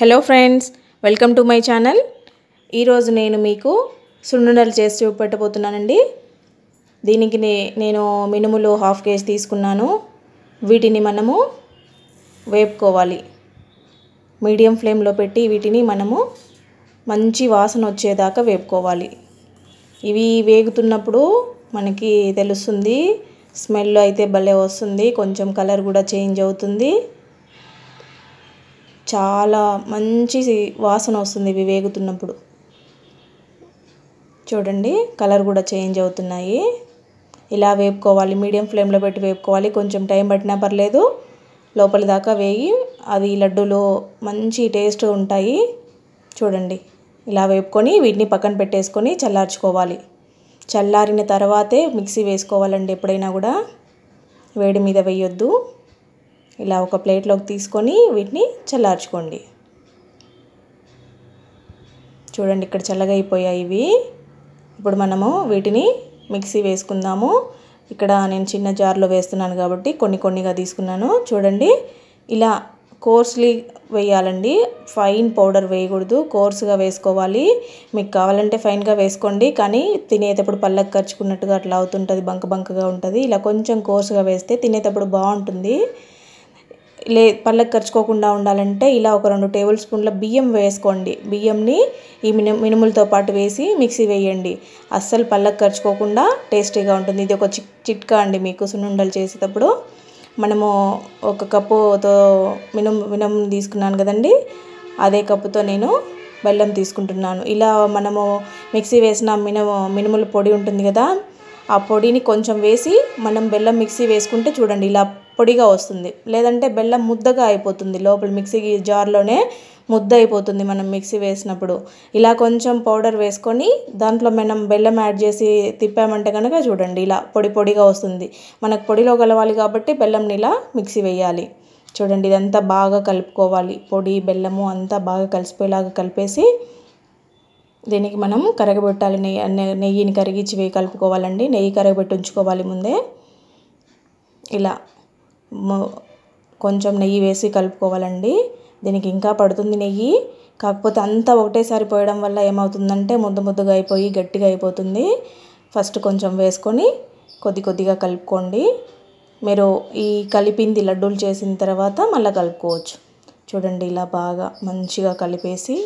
hello friends welcome to my channel ఈరోజు నేను మీకు సున్నుండలు చేసి పెట్టబోతున్నానండి దీనికి నేను మినుములు హాఫ్ కేజీ తీసుకున్నాను వీటిని మనము వేపుకోవాలి మీడియం ఫ్లేమ్లో పెట్టి వీటిని మనము మంచి వాసన వచ్చేదాకా వేపుకోవాలి ఇవి వేగుతున్నప్పుడు మనకి తెలుస్తుంది స్మెల్ అయితే భలే వస్తుంది కొంచెం కలర్ కూడా చేంజ్ అవుతుంది చాలా మంచి వాసన వస్తుంది ఇవి వేగుతున్నప్పుడు చూడండి కలర్ కూడా చేంజ్ అవుతున్నాయి ఇలా వేపుకోవాలి మీడియం ఫ్లేమ్లో పెట్టి వేపుకోవాలి కొంచెం టైం పట్టినా పర్లేదు లోపలి దాకా వేయి అవి లడ్డూలో మంచి టేస్ట్ ఉంటాయి చూడండి ఇలా వేపుకొని వీటిని పక్కన పెట్టేసుకొని చల్లార్చుకోవాలి చల్లారిన తర్వాతే మిక్సీ వేసుకోవాలండి ఎప్పుడైనా కూడా వేడి మీద వేయొద్దు ఇలా ఒక ప్లేట్లోకి తీసుకొని వీటిని చల్లార్చుకోండి చూడండి ఇక్కడ చల్లగా అయిపోయాయి ఇవి ఇప్పుడు మనము వీటిని మిక్సీ వేసుకుందాము ఇక్కడ నేను చిన్న జార్లో వేస్తున్నాను కాబట్టి కొన్ని కొన్నిగా తీసుకున్నాను చూడండి ఇలా కోర్స్లీ వేయాలండి ఫైన్ పౌడర్ వేయకూడదు కోర్స్గా వేసుకోవాలి మీకు కావాలంటే ఫైన్గా వేసుకోండి కానీ తినేటప్పుడు పళ్ళకు ఖర్చుకున్నట్టుగా అట్లా అవుతుంటుంది బంక బంకగా ఉంటుంది ఇలా కొంచెం కోర్స్గా వేస్తే తినేటప్పుడు బాగుంటుంది లే పళ్ళకి ఖర్చుకోకుండా ఉండాలంటే ఇలా ఒక రెండు టేబుల్ స్పూన్ల బియ్యం వేసుకోండి బియ్యంని ఈ మిను మినుములతో పాటు వేసి మిక్సీ వేయండి అస్సలు పళ్ళకి ఖర్చుకోకుండా టేస్టీగా ఉంటుంది ఇది ఒక చిట్ చిట్కా అండి మీకు సున్నుండలు చేసేటప్పుడు మనము ఒక కప్పుతో మినుము మినుము తీసుకున్నాను కదండి అదే కప్పుతో నేను బెల్లం తీసుకుంటున్నాను ఇలా మనము మిక్సీ వేసిన మినుము మినుముల పొడి ఉంటుంది కదా ఆ పొడిని కొంచెం వేసి మనం బెల్లం మిక్సీ వేసుకుంటే చూడండి ఇలా పొడిగా వస్తుంది లేదంటే బెల్లం ముద్దగా అయిపోతుంది లోపల మిక్సీ జార్లోనే ముద్ద అయిపోతుంది మనం మిక్సీ వేసినప్పుడు ఇలా కొంచెం పౌడర్ వేసుకొని దాంట్లో మనం బెల్లం యాడ్ చేసి తిప్పామంటే కనుక చూడండి ఇలా పొడి పొడిగా వస్తుంది మనకు పొడిలో కలవాలి కాబట్టి బెల్లంని ఇలా మిక్సీ వేయాలి చూడండి ఇదంతా బాగా కలుపుకోవాలి పొడి బెల్లము అంతా బాగా కలిసిపోయేలాగా కలిపేసి దీనికి మనం కరగబెట్టాలి నెయ్యి నెయ్యిని కరిగించి కలుపుకోవాలండి నెయ్యి కరగబెట్టి ఉంచుకోవాలి ముందే ఇలా కొంచెం నెయ్యి వేసి కలుపుకోవాలండి దీనికి ఇంకా పడుతుంది నెయ్యి కాకపోతే అంతా ఒకటేసారి పోయడం వల్ల ఏమవుతుందంటే ముద్ద ముద్దగా అయిపోయి గట్టిగా అయిపోతుంది ఫస్ట్ కొంచెం వేసుకొని కొద్ది కొద్దిగా కలుపుకోండి మీరు ఈ కలిపింది లడ్డూలు చేసిన తర్వాత మళ్ళీ కలుపుకోవచ్చు చూడండి ఇలా బాగా మంచిగా కలిపేసి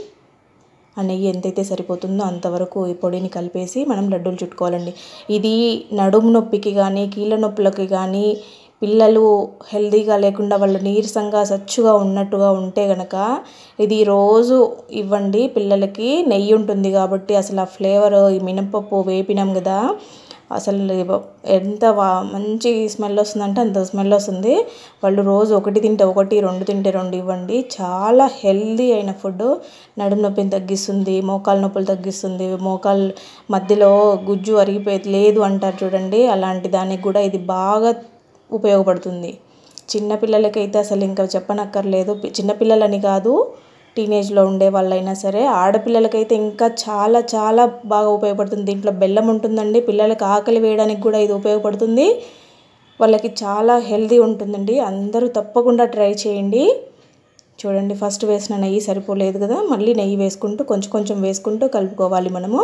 ఆ నెయ్యి ఎంతైతే సరిపోతుందో అంతవరకు ఈ పొడిని కలిపేసి మనం లడ్డూలు చుట్టుకోవాలండి ఇది నడుము నొప్పికి కానీ కీళ్ళ నొప్పులకి కానీ పిల్లలు హెల్దీగా లేకుండా వాళ్ళు నీరసంగా సచ్చుగా ఉన్నట్టుగా ఉంటే కనుక ఇది రోజు ఇవ్వండి పిల్లలకి నెయ్యి ఉంటుంది కాబట్టి అసలు ఆ ఫ్లేవర్ ఈ మినపప్పు వేపినాం కదా అసలు ఎంత మంచి స్మెల్ వస్తుందంటే అంత స్మెల్ వస్తుంది వాళ్ళు రోజు ఒకటి తింటే ఒకటి రెండు తింటే రెండు ఇవ్వండి చాలా హెల్దీ అయిన ఫుడ్ నడుము నొప్పిని తగ్గిస్తుంది మోకాలు నొప్పులు తగ్గిస్తుంది మోకాలు మధ్యలో గుజ్జు అరిగిపోయేది లేదు అంటారు చూడండి అలాంటి దానికి కూడా ఇది బాగా ఉపయోగపడుతుంది చిన్నపిల్లలకైతే అసలు ఇంకా చెప్పనక్కర్లేదు చిన్నపిల్లలని కాదు టీనేజ్లో ఉండే వాళ్ళైనా సరే ఆడపిల్లలకైతే ఇంకా చాలా చాలా బాగా ఉపయోగపడుతుంది దీంట్లో బెల్లం ఉంటుందండి పిల్లలకు ఆకలి వేయడానికి కూడా ఇది ఉపయోగపడుతుంది వాళ్ళకి చాలా హెల్దీ ఉంటుందండి అందరూ తప్పకుండా ట్రై చేయండి చూడండి ఫస్ట్ వేసిన నెయ్యి సరిపోలేదు కదా మళ్ళీ నెయ్యి వేసుకుంటూ కొంచెం కొంచెం వేసుకుంటూ కలుపుకోవాలి మనము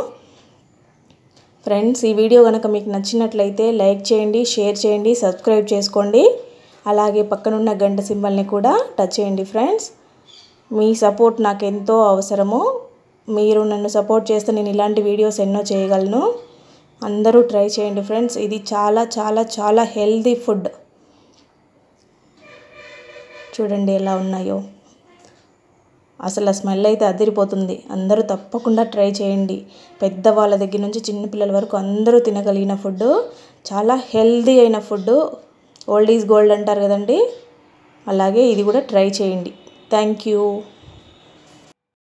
ఫ్రెండ్స్ ఈ వీడియో కనుక మీకు నచ్చినట్లయితే లైక్ చేయండి షేర్ చేయండి సబ్స్క్రైబ్ చేసుకోండి అలాగే పక్కనున్న గంట సింబల్ని కూడా టచ్ చేయండి ఫ్రెండ్స్ మీ సపోర్ట్ నాకు ఎంతో అవసరము మీరు నన్ను సపోర్ట్ చేస్తే నేను ఇలాంటి వీడియోస్ ఎన్నో చేయగలను అందరూ ట్రై చేయండి ఫ్రెండ్స్ ఇది చాలా చాలా చాలా హెల్దీ ఫుడ్ చూడండి ఎలా ఉన్నాయో అసలు ఆ స్మెల్ అయితే అదిరిపోతుంది అందరూ తప్పకుండా ట్రై చేయండి పెద్దవాళ్ళ దగ్గర నుంచి చిన్నపిల్లల వరకు అందరూ తినగలిగిన ఫుడ్ చాలా హెల్దీ అయిన ఫుడ్ ఓల్డ్ ఈజ్ గోల్డ్ అంటారు కదండి అలాగే ఇది కూడా ట్రై చేయండి థ్యాంక్ యూ